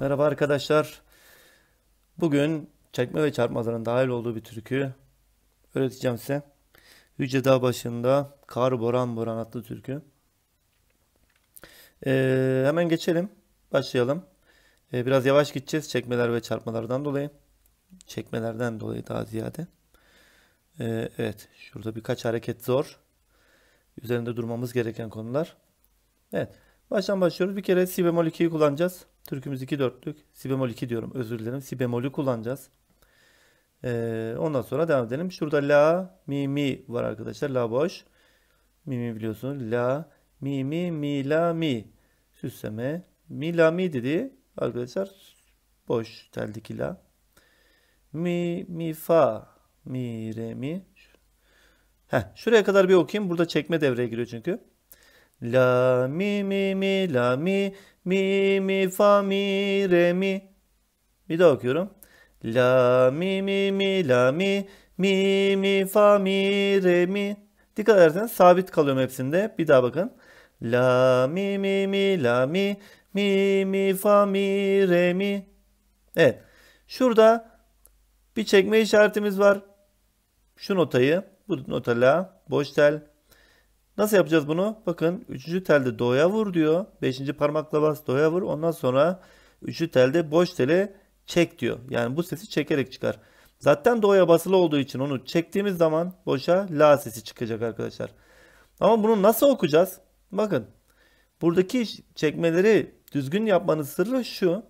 Merhaba arkadaşlar. Bugün çekme ve çarpmaların dahil olduğu bir türkü öğreteceğim size. Yüce Dağ başında Kar Boran Boran adlı türkü. Ee, hemen geçelim. Başlayalım. Ee, biraz yavaş gideceğiz çekmeler ve çarpmalardan dolayı. Çekmelerden dolayı daha ziyade. Ee, evet şurada birkaç hareket zor. Üzerinde durmamız gereken konular. Evet baştan başlıyoruz. Bir kere si bemol 2'yi kullanacağız. Türkümüz 2 dörtlük. Si bemol 2 diyorum özür dilerim. Si bemolü kullanacağız. Ee, ondan sonra devam edelim. Şurada la mi mi var arkadaşlar. La boş. Mi mi biliyorsunuz. La mi mi mi la mi. Süsleme. Mi la mi dedi arkadaşlar. Boş teldeki la. Mi mi fa mi re mi. Heh, şuraya kadar bir okuyayım. Burada çekme devreye giriyor çünkü. La mi mi mi la mi mi mi fa mi re mi. Bir daha okuyorum. La mi mi mi la mi mi mi fa mi re mi. Dikkat ederseniz sabit kalıyorum hepsinde. Bir daha bakın. La mi mi mi la mi mi mi fa mi re mi. Evet. Şurada bir çekme işaretimiz var. Şu notayı bu notala boş tel. Nasıl yapacağız bunu? Bakın 3. telde do'ya vur diyor. 5. parmakla bas do'ya vur. Ondan sonra 3. telde boş teli çek diyor. Yani bu sesi çekerek çıkar. Zaten do'ya basılı olduğu için onu çektiğimiz zaman boşa la sesi çıkacak arkadaşlar. Ama bunu nasıl okuyacağız? Bakın buradaki çekmeleri düzgün yapmanın sırrı şu.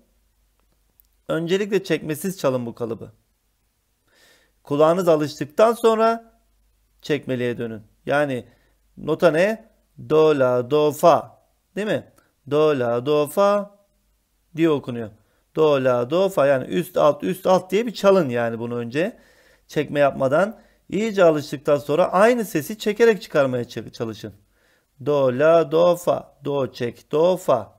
Öncelikle çekmesiz çalın bu kalıbı. Kulağınız alıştıktan sonra çekmeliye dönün. Yani nota ne? Do, la, do, fa. Değil mi? Do, la, do, fa diye okunuyor. Do, la, do, fa. Yani üst, alt, üst, alt diye bir çalın yani bunu önce. Çekme yapmadan. iyice alıştıktan sonra aynı sesi çekerek çıkarmaya çalışın. Do, la, do, fa. Do, çek, do, fa.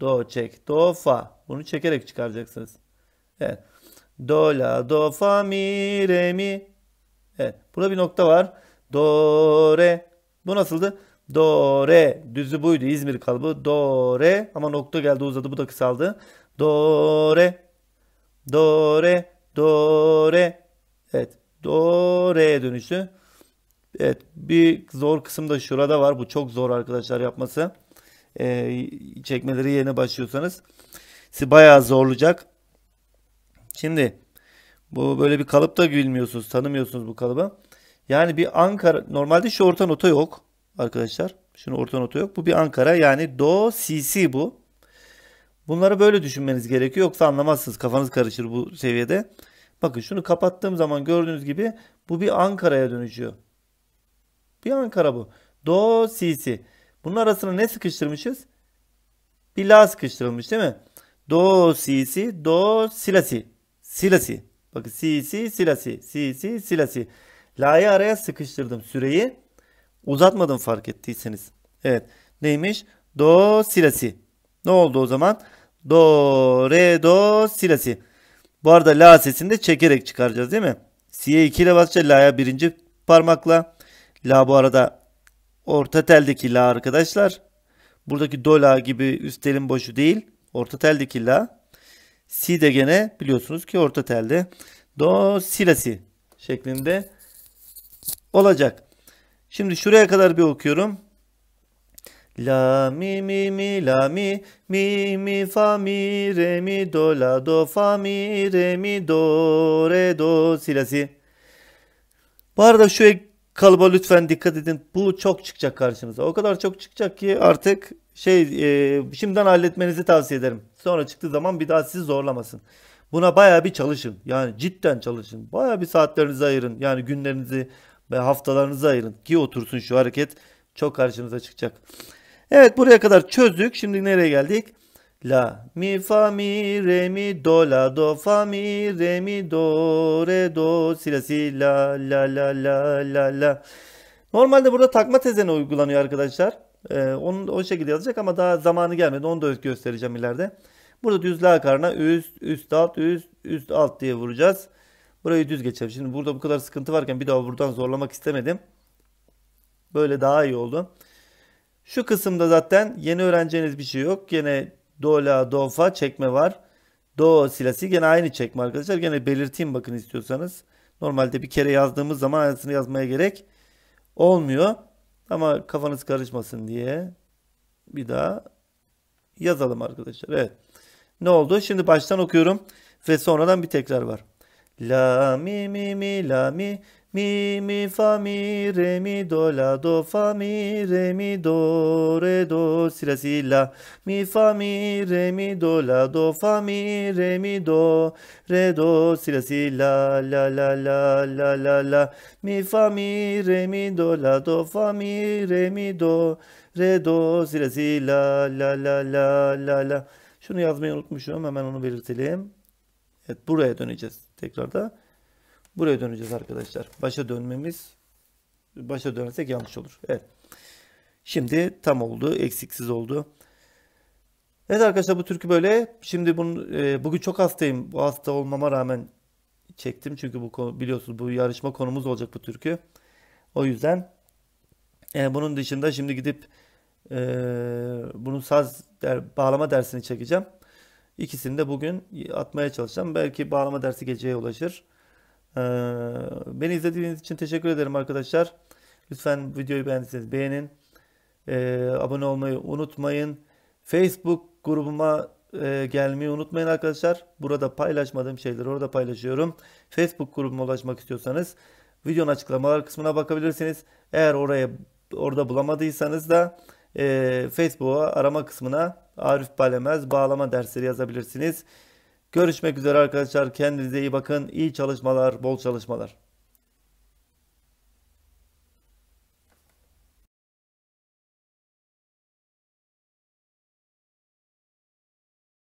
Do, çek, do, fa. Bunu çekerek çıkaracaksınız. Evet. Do, la, do, fa, mi, re, mi. Evet. Burada bir nokta var. Do, re. Bu nasıldı? Do, re. Düzü buydu. İzmir kalıbı. Do, re. Ama nokta geldi uzadı. Bu da kısaldı. Do, re. Do, re. Do, re. Evet. Do, re'ye dönüştü. Evet. Bir zor kısım da şurada var. Bu çok zor arkadaşlar yapması. Ee, çekmeleri yeni başlıyorsanız. Sizi bayağı zorlayacak. Şimdi bu böyle bir kalıpta bilmiyorsunuz, tanımıyorsunuz bu kalıba. Yani bir Ankara, normalde şu orta nota yok arkadaşlar. Şunun orta nota yok. Bu bir Ankara yani do Si Si bu. Bunları böyle düşünmeniz gerekiyor. Yoksa anlamazsınız. Kafanız karışır bu seviyede. Bakın şunu kapattığım zaman gördüğünüz gibi bu bir Ankara'ya dönüşüyor. Bir Ankara bu. Do Si. Bunun arasına ne sıkıştırmışız? Bir la sıkıştırılmış değil mi? Do Si Si do Si silasi. Bakın si si silasi. Si si silasi. La'yı araya sıkıştırdım. Süreyi uzatmadım fark ettiyseniz. Evet. Neymiş? Do silasi. Ne oldu o zaman? Do re do silasi. Bu arada la sesini de çekerek çıkaracağız değil mi? Si'ye 2 ile basacağız. La'ya birinci parmakla. La bu arada orta teldeki la arkadaşlar. Buradaki do la gibi üst telin boşu değil. Orta teldeki la. Si de gene biliyorsunuz ki orta telde do si la si şeklinde olacak. Şimdi şuraya kadar bir okuyorum. La mi mi mi la mi mi mi fa mi re mi do la do fa mi re mi do re do si la si. Bu arada şu kalıba lütfen dikkat edin. Bu çok çıkacak karşımıza. O kadar çok çıkacak ki artık şey e, şimdiden halletmenizi tavsiye ederim. Sonra çıktığı zaman bir daha sizi zorlamasın. Buna baya bir çalışın. Yani cidden çalışın. Baya bir saatlerinizi ayırın. Yani günlerinizi ve haftalarınızı ayırın. Ki otursun şu hareket çok karşınıza çıkacak. Evet buraya kadar çözdük. Şimdi nereye geldik? La mi fa mi re mi do la do fa mi re mi do re do si la si la la la la la la. Normalde burada takma tezene uygulanıyor arkadaşlar. E, onun o şekilde yazacak ama daha zamanı gelmedi. Onu da göstereceğim ileride. Burada düzlüğe karına üst, üst, alt, üst, üst, alt diye vuracağız. Burayı düz geçelim. Şimdi burada bu kadar sıkıntı varken bir daha buradan zorlamak istemedim. Böyle daha iyi oldu. Şu kısımda zaten yeni öğreneceğiniz bir şey yok. Yine do la do fa çekme var. Do silasi gene aynı çekme arkadaşlar. Yine belirteyim bakın istiyorsanız. Normalde bir kere yazdığımız zaman aynısını yazmaya gerek olmuyor. Ama kafanız karışmasın diye bir daha yazalım arkadaşlar. Evet. Ne oldu? Şimdi baştan okuyorum ve sonradan bir tekrar var. La mi mi mi la mi mi, mi, fa, mi, re, mi, do, la, do, fa, mi, re, mi, do, re, do si si la la Mi, fa, mi, re, mi, do, la, do, fa, mi, re, mi, do, re, do si La, si la, la, la, la, la. la la Mi, fa, mi, re, mi, do, la, do, fa, mi, re, mi, do, re, do si La, si la, la, la, la. la la Şunu yazmayı unutmuşum. Hemen onu belirtelim. Evet buraya döneceğiz tekrarda. Buraya döneceğiz arkadaşlar. Başa dönmemiz başa dönersek yanlış olur. Evet. Şimdi tam oldu. Eksiksiz oldu. Evet arkadaşlar bu türkü böyle. Şimdi bunu, e, bugün çok hastayım. Bu hasta olmama rağmen çektim. Çünkü bu konu, biliyorsunuz bu yarışma konumuz olacak bu türkü. O yüzden e, bunun dışında şimdi gidip e, bunun saz der, bağlama dersini çekeceğim. İkisini de bugün atmaya çalışacağım. Belki bağlama dersi geceye ulaşır. Ee, beni izlediğiniz için teşekkür ederim arkadaşlar. Lütfen videoyu beğendiyseniz beğenin. Ee, abone olmayı unutmayın. Facebook grubuma e, gelmeyi unutmayın arkadaşlar. Burada paylaşmadığım şeyleri orada paylaşıyorum. Facebook grubuma ulaşmak istiyorsanız videonun açıklamalar kısmına bakabilirsiniz. Eğer oraya orada bulamadıysanız da e, Facebook'a arama kısmına Arif Balemez bağlama dersleri yazabilirsiniz. Görüşmek üzere arkadaşlar. Kendinize iyi bakın. İyi çalışmalar, bol çalışmalar.